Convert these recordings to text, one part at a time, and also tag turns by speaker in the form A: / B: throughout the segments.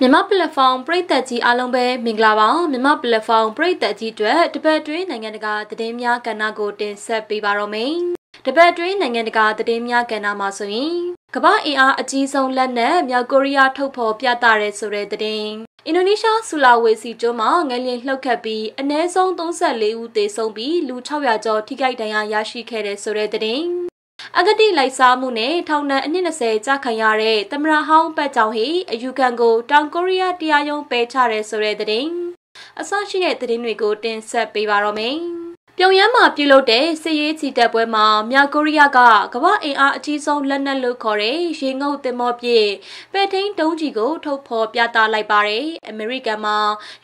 A: မြန်မာ platform ပြည်သက်ကြီးအားလုံးပဲမင်္ဂလာပါမြန်မာ platform ပြည်သက်ကြီးအတွက်တပတ်တွင်းနိုင်ငံတကာသတင်းများကဏ္ဍကိုတင်ဆက်ပေးပါတော့မယ်တပတ်တွင်းနိုင်ငံတကာသတင်းများကဏ္ဍမှာဆိုရင်ကမ္ဘာအင်အားအကြီးဆုံးလက်နက်မြောက်ကိုရီးယားထုတ်ဖော်ပြသတဲ့ဆိုတဲ့သတင်းအင်ဒိုနီးရှားဆူလာဝေစီကျွန်းမှာငလျင်လှုပ်ခတ်ပြီးအနည်းဆုံး34ဦးသေဆုံးပြီးလူ600ကျော်ထိခိုက်ဒဏ်ရာရရှိခဲ့တဲ့ဆိုတဲ့သတင်းအဂတိလိုက်စားမှုနဲ့ထောင်ဒဏ်အနှစ်20ကြာခံရတဲ့သမရဟောင်းပတ်ကြောင့်ဟိအယူခံကို တောင်ကိုရီးယားတရားရုံးပယ်ချတယ်ဆိုတဲ့သတင်းအဆရှိတဲ့သတင်းတွေကိုတင်ဆက်ပေးပါရမယ်။ပြုံယမ်းမှာပြုလုပ်တဲ့စစ်ရေးချီတက်ပွဲမှာမြောက်ကိုရီးယားကကမ္ဘာအင်အားအကြီးဆုံးလက်နက်လို့ခေါ်တဲ့ရေငုပ်သင်္ဘောပြည့်ပဲ့ထိန်တုံးကြီးကိုထုတ်ဖော်ပြသလိုက်ပါတယ်။အမေရိကန်မှာ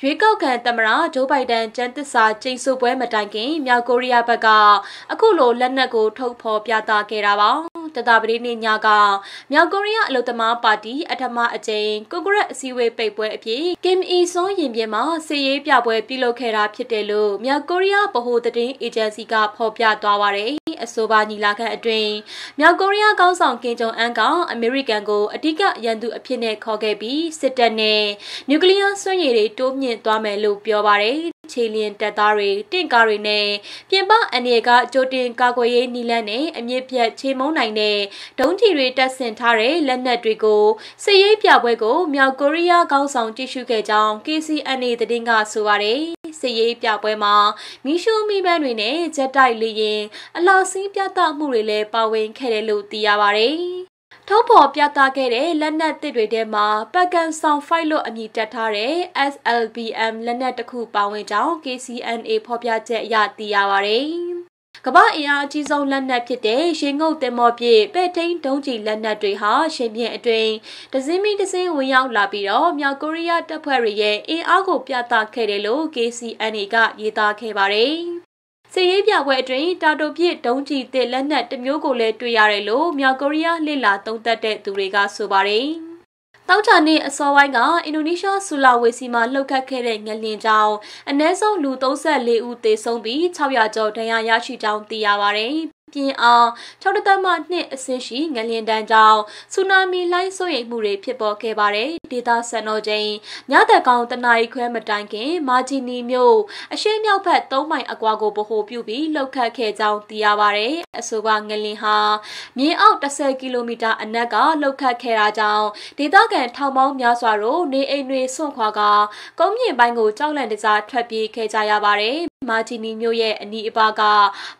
A: ရွေးကောက်ခံသမ္မတဂျိုးဘိုင်ဒန်ကျန်းသစ္စာကျိန်ဆိုပွဲမတိုင်ခင်မြောက်ကိုရီးယားဘက်ကအခုလိုလက်နက်ကိုထုတ်ဖော်ပြသခဲ့တာပါ။တသာပတိနေ့ညကမြောက်ကိုရီးယားအလုံသမားပါတီအထမအကြိမ်ကွန်ဂရက်အစည်းအဝေးပိတ်ပွဲအဖြစ် Kim Il Sung ရင်ပြင်မှာစစ်ရေးပြပွဲပြုလုပ်ခဲ့တာဖြစ်တယ်လို့မြောက်ကိုရီးယားဗဟိုသတင်းအေဂျင်စီကဖော်ပြသွားပါတယ်အဆိုပါညီလာခံအတွင်းမြောက်ကိုရီးယားကောင်းဆောင်ကင်ဂျုံအန်ကအမေရိကန်ကိုအဓိကရန်သူအဖြစ်နဲ့ခေါ်ခဲ့ပြီးစစ်တပ်နဲ့နျူကလ িয়ার စွန့်ရည်တွေတိုးမြင့်သွားမယ်လို့ပြောပါတယ်ခြေလျင်တပ်သားတွေတင့်ကားတွေနဲ့ပြင်ပအန်ရကကြိုတင်ကာကွယ်ရေးနီလန်းနဲ့အမြင့်ပြတ်ခြေမုံနိုင်တဲ့ဒုံးကျည်တွေတပ်ဆင်ထားတဲ့လက်နက်တွေကိုစစ်ရေးပြပွဲကိုမြောက်ကိုရီးယားခေါင်းဆောင်ကြည့်ရှုခဲ့ကြောင်း KCNA သတင်းကဆိုပါတယ်စစ်ရေးပြပွဲမှာမီရှူမီပန်းတွေနဲ့ဂျက်တိုက်လေယာဉ်အလောက်စီးပြသမှုတွေလည်းပါဝင်ခဲ့တယ်လို့သိရပါတယ်ထုတ်ဖော်ပြသခဲ့တဲ့လက်နက်သစ်တွေထဲမှာပက်ကန်ဆောင်ဖိုက်လို့အမည်တပ်ထားတဲ့ SLBM လက်နက်တစ်ခုပါဝင်ကြောင်း KCNA ဖော်ပြချက်အရသိရပါတယ်။ကမ္ဘာအင်အားအကြီးဆုံးလက်နက်ဖြစ်တဲ့ရင်ငုတ်တင်မော့ပြည့်ပဲ့ထိန်ဒုံးကျည်လက်နက်တွေဟာရှင်ပြင်းအတွင်းဒဇင်းမီဒဇင်းဝင်ရောက်လာပြီးတော့မြောက်ကိုရီးယားတပ်ဖွဲ့တွေရဲ့အင်အားကိုပြသခဲ့တယ်လို့ KCNA ကရေးသားခဲ့ပါတယ်။စစ်ရေးပြပွဲအတွင်းတာတိုပြစ်ဒုံးကျည်သစ်လက်နက်တမျိုးကိုလည်းတွေ့ရတယ်လို့မြောက်ကိုရီးယားလေလာသုံးသပ်တဲ့သူတွေကဆိုပါတယ်။တောက်ချာနေအစောပိုင်းကအင်ဒိုနီးရှားဆူလာဝေစီမှာလှုပ်ခတ်ခဲ့တဲ့ငလျင်ကြောင်းအနည်းဆုံးလူ34ဦးသေဆုံးပြီး600ကျော်ဒဏ်ရာရရှိကြောင်းသိရပါတယ်။ပြင်းအောင်6.2အဆင့်ရှိ ငလျင်တန်းကြောင့်ဆူနာမီလှိုင်းစိုးရိမ်မှုတွေဖြစ်ပေါ်ခဲ့ပါတယ်။ဒေသစံတော်ချိန်ညသက်ကောင်တနာရီခွဲမတိုင်ခင်မာဂျီနီမြို့အရှေ့မြောက်ဘက်3မိုင်အကွာကိုဗဟိုပြုပြီးလှုပ်ခတ်ခဲ့ကြောင်းသိရပါတယ်။အဆိုပါငလျင်ဟာမြေအောက်10ကီလိုမီတာအနက်ကလှုပ်ခတ်ခဲ့တာကြောင့်ဒေသခံထောင်ပေါင်းများစွာတို့နေအိမ်တွေစွန့်ခွာကကုန်းမြင့်ပိုင်းကိုကြောက်လန့်တကြားထွက်ပြေးခဲ့ကြရပါတယ်မာဂျီနီမြို့ရဲ့အနီးအပါက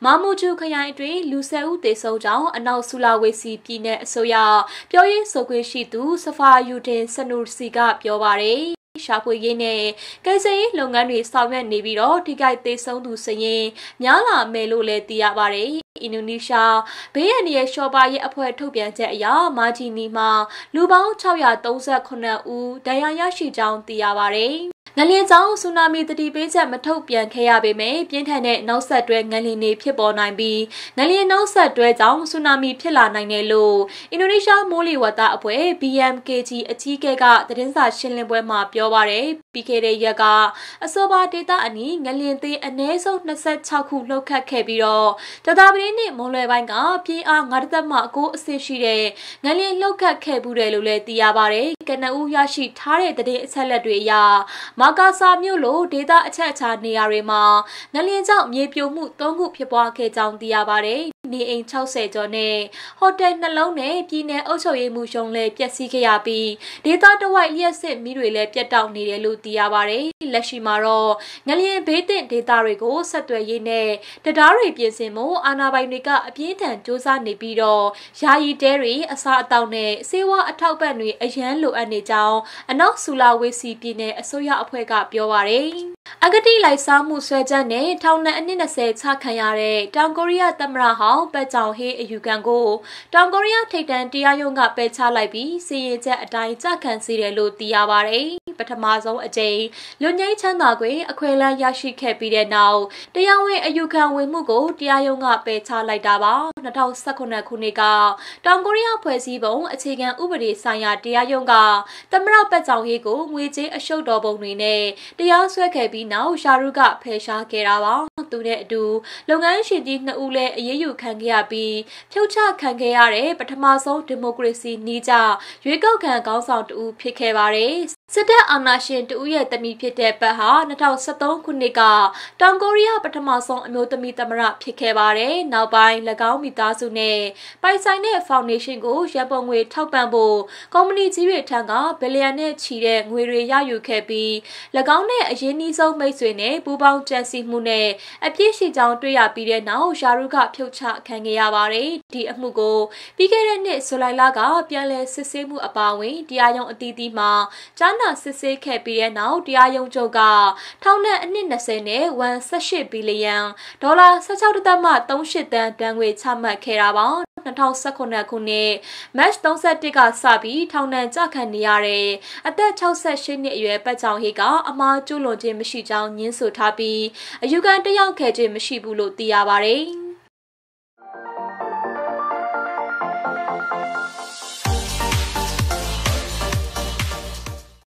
A: မာမူဂျူခရိုင်အတွင်းလူဆယ်ဦးသေဆုံးကြောင်းအနောက်ဆူလာဝေစီပြည်နယ်အစိုးရပြောရေးဆိုခွင့်ရှိသူဆဖာယူဒင်ဆနူစီကပြောပါတယ်ရှာဖွေရေးနဲ့ကယ်ဆယ်ရေးလုပ်ငန်းတွေဆောင်ရွက်နေပြီးတော့ထိခိုက်သေးဆုံးသူစရင်များလာမယ်လို့လည်းသိရပါတယ်။အင်ဒိုနီးရှားဘေးရန်ရဲ့ရှော့ပါရဲ့အဖွဲ့ထုတ်ပြန်ချက်အရမာဂျီနီမှာလူပေါင်း638ဦးဒဏ်ရာရရှိကြောင်းသိရပါတယ်။ငလျင်ကြောင့်ဆူနာမီတတိပေးချက်မထုတ်ပြန်ခဲ့ရပေမယ့်ပြင်းထန်တဲ့နောက်ဆက်တွဲငလျင်တွေဖြစ်ပေါ်နိုင်ပြီးငလျင်နောက်ဆက်တွဲကြောင့်ဆူနာမီဖြစ်လာနိုင်တယ်လို့အင်ဒိုနီးရှားမိုးလေဝသအဖွဲ့ BMKG အကြီးအကဲကသတင်းစာရှင်းလင်းပွဲမှာပြောပါရယ်ပြီးခဲ့တဲ့ရက်ကအဆိုပါဒေတာအနီးငလင်သေးအနည်းဆုံး26ခုလှုပ်ခတ်ခဲ့ပြီးတော့ဒေတာပရင်းနဲ့မွန်လွယ်ပိုင်းကပြင်းအား9.9အဆင့်ရှိတဲ့ငလင်လှုပ်ခတ်ခဲ့ဘူးတယ်လို့လည်းသိရပါတယ်။ကနဦးရရှိထားတဲ့သတင်းအချက်အလက်တွေအရမာကာဆာမြို့လိုဒေတာအချက်အခြားနေရာတွေမှာငလင်ကြောင့်မြေပြိုမှု3ခုဖြစ်ပွားခဲ့ကြောင်းသိရပါတယ်။နေအိမ်60ကျော်နဲ့ဟိုတယ်နှလုံးနဲ့ပြည်နယ်အုပ်ချုပ်ရေးမှူးရုံးလည်းပျက်စီးခဲ့ရပြီးဒေတာတဝိုက်လျက်စစ်မီးတွေလည်းပြတ်တောက်နေတယ်လို့သိရပါတယ်။လက်ရှိမှာတော့ငလျင်ဘေးသင့်ဒေတာတွေကိုဆက်သွယ်ရေးနဲ့တရားတွေပြင်ဆင်မှုအာဏာပိုင်တွေကအပြင်းထန်စူးစမ်းနေပြီးတော့ယာယီတဲတွေအစားအသောက်နဲ့စေဝါအထောက်ပံ့တွေအရန်လိုအပ်နေကြောင်းအနောက်ဆူလာဝေစီပြည်နယ်အစိုးရအဖွဲ့ကပြောပါတယ်။အဂတိလိုက်စားမှုဆွဲချက်နဲ့ထောင်နဲ့အနည်း20ချခံရတဲ့တောင်ကိုရီးယားသမ္မတဟောင်းပတ်ကြောင်ဟေးအယူခံကိုတောင်ကိုရီးယားထိပ်တန်းတရားရုံးကပယ်ချလိုက်ပြီးစီရင်ချက်အတိုင်းကြခံစီတယ်လို့သိရပါတယ်။ပထမဆုံးအကြိမ်လွတ်ငြိမ်းချမ်းသာခွင့်အခွင့်အလမ်းရရှိခဲ့ပြီးတဲ့နောက်တရားဝင်အယူခံဝင်မှုကိုတရားရုံးကပယ်ချလိုက်တာပါ2019ခုနှစ်ကတောင်ကိုရီးယားဖွဲ့စည်းပုံ အခြေခံဥပဒေဆိုင်ရာတရားရုံးကသမရပတ်ကြောင်ဟေးကိုငွေကြေးအရှုပ်တော်ပုံတွေနဲ့တရားစွဲခဲ့ပြီးနောက်ရှာရုကဖယ်ရှားခဲ့တာပါသူနဲ့အတူ လုပ်ငန်းရှင်ကြီးနှစ်ဦးလည်းအရေးယူခံခဲ့ရပြီးဖြုတ်ချခံခဲ့ရတဲ့ပထမဆုံးဒီမိုကရေစီနည်းကျရွေးကောက်ခံခေါင်းဆောင်တူဖြစ်ခဲ့ပါတယ်စစ်တပ်အာဏာရှင်တူဦးရဲ့သမီးဖြစ်တဲ့ဘတ်ဟာ2013ခုနှစ်ကတောင်ကိုရီးယားပထမဆုံးအမျိုးသမီးသမ္မတဖြစ်ခဲ့ပါတယ်။နောက်ပိုင်း၎င်းမိသားစုနဲ့ပိုင်ဆိုင်တဲ့ဖောင်ဒေးရှင်းကိုရပုံငွေထောက်ပံ့ဖို့ကုမ္ပဏီကြီးတွေထံကဘီလီယံနဲ့ချီတဲ့ငွေတွေရယူခဲ့ပြီး၎င်းနဲ့အရင်းနှီးဆုံးမိတ်ဆွေနဲ့ပူးပေါင်းကြံစည်မှုနဲ့အပြည့်ရှိကြောင်းတွေ့ရပြီးတဲ့နောက်ယာရုကဖြုတ်ချခံခဲ့ရပါတယ်။ဒီအမှုကိုပြီးခဲ့တဲ့နှစ်ဇူလိုင်လကပြန်လည်စစ်ဆေးမှုအပါအဝင်တရားရုံးအသီးသီးမှာကြားနာစစ်ဆေးခဲ့ပြီးတဲ့တဲ့နောက်တရားရုံးချုပ်ကထောင်နဲ့အနှစ်20နဲ့1.18ဘီလီယံဒေါ်လာ16.38တန်ဒဏ်ငွေချမှတ်ခဲ့တာပါ2019ခုနှစ် match 31ကစပြီးထောင်ဒဏ်ကြခံနေရတဲ့အသက်68နှစ်အရွယ်ပတ်ချောင်ဟေးကအမားကျွလွန်ခြင်းမရှိကြောင်းညင်းဆိုထားပြီးအယူခံတယောက်ခဲ့ခြင်းမရှိဘူးလို့သိရပါတယ်။